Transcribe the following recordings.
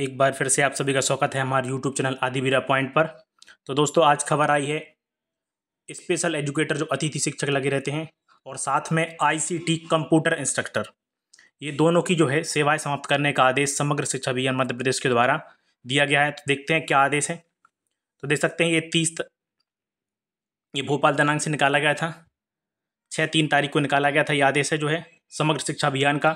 एक बार फिर से आप सभी का स्वागत है हमारे यूट्यूब चैनल आदिवीरा पॉइंट पर तो दोस्तों आज खबर आई है स्पेशल एजुकेटर जो अतिथि शिक्षक लगे रहते हैं और साथ में आईसीटी कंप्यूटर इंस्ट्रक्टर ये दोनों की जो है सेवाएं समाप्त करने का आदेश समग्र शिक्षा अभियान मध्य प्रदेश के द्वारा दिया गया है तो देखते हैं क्या आदेश है तो देख सकते हैं ये तीस त... ये भोपाल दनांग से निकाला गया था छः तीन तारीख को निकाला गया था ये आदेश है जो है समग्र शिक्षा अभियान का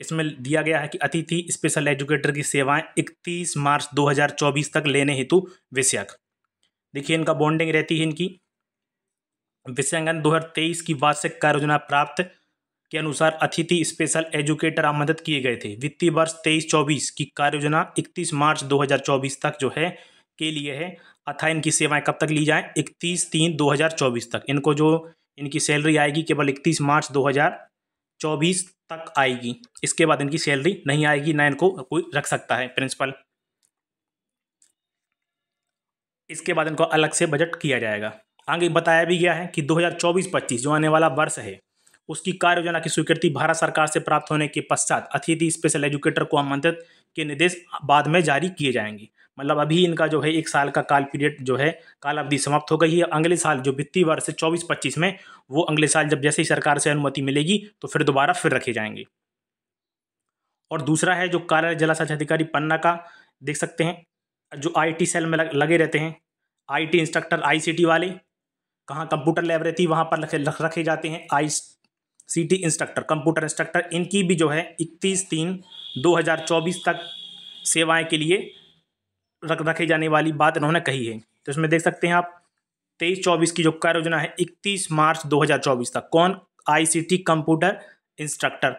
इसमें दिया गया है कि अतिथि स्पेशल एजुकेटर की सेवाएं 31 मार्च 2024 तक लेने हेतु विषयक देखिए इनका बॉन्डिंग रहती है इनकी विषयांगन 2023 की वार्षिक कार्य योजना प्राप्त के अनुसार अतिथि स्पेशल एजुकेटर आमंत्रित किए गए थे वित्तीय वर्ष तेईस चौबीस की कार्य योजना इकतीस मार्च दो तक जो है के लिए है अथा इनकी सेवाएं कब तक ली जाएं इकतीस तीन 2024 तक इनको जो इनकी सैलरी आएगी केवल इकतीस मार्च हजार चौबीस तक आएगी इसके बाद इनकी सैलरी नहीं आएगी ना इनको कोई रख सकता है प्रिंसिपल इसके बाद इनको अलग से बजट किया जाएगा आगे बताया भी गया है कि 2024-25 जो आने वाला वर्ष है उसकी कार्य योजना की स्वीकृति भारत सरकार से प्राप्त होने के पश्चात अतिथि स्पेशल एजुकेटर को आमंत्रित के निर्देश बाद में जारी किए जाएंगे मतलब अभी इनका जो है एक साल का काल पीरियड जो है काल अवधि समाप्त हो गई है अगले साल जो वित्तीय वर्ष है चौबीस पच्चीस में वो अगले साल जब जैसे ही सरकार से अनुमति मिलेगी तो फिर दोबारा फिर रखे जाएंगे और दूसरा है जो कार्यालय जिला अधिकारी पन्ना का देख सकते हैं जो आई सेल में लगे रहते हैं आई इंस्ट्रक्टर आई वाले कहाँ कंप्यूटर लैब रहती वहाँ पर रखे जाते हैं I C T instructor computer instructor इनकी भी जो है इकतीस तीन 2024 तक सेवाएं के लिए रख रखे जाने वाली बात इन्होंने कही है तो इसमें देख सकते हैं आप तेईस चौबीस की जो कार्य योजना है इकतीस मार्च चौबीस तक कौन टी कंप्यूटर इंस्ट्रक्टर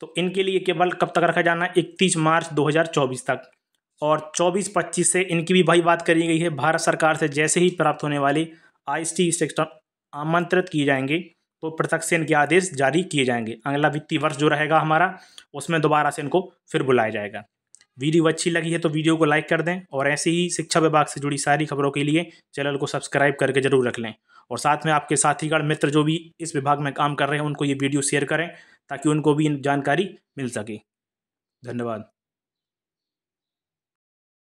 तो इनके लिए केवल कब तक रखा जाना है इकतीस मार्च 2024 तक और 24-25 से इनकी भी भाई बात करी गई है भारत सरकार से जैसे ही प्राप्त होने वाले आई इंस्ट्रक्टर आमंत्रित किए जाएंगे तो पृथक से इनके आदेश जारी किए जाएंगे अगला वित्तीय वर्ष जो रहेगा हमारा उसमें दोबारा से इनको फिर बुलाया जाएगा वीडियो अच्छी लगी है तो वीडियो को लाइक कर दें और ऐसे ही शिक्षा विभाग से जुड़ी सारी खबरों के लिए चैनल को सब्सक्राइब करके जरूर रख लें और साथ में आपके साथीगढ़ मित्र जो भी इस विभाग में काम कर रहे हैं उनको ये वीडियो शेयर करें ताकि उनको भी जानकारी मिल सके धन्यवाद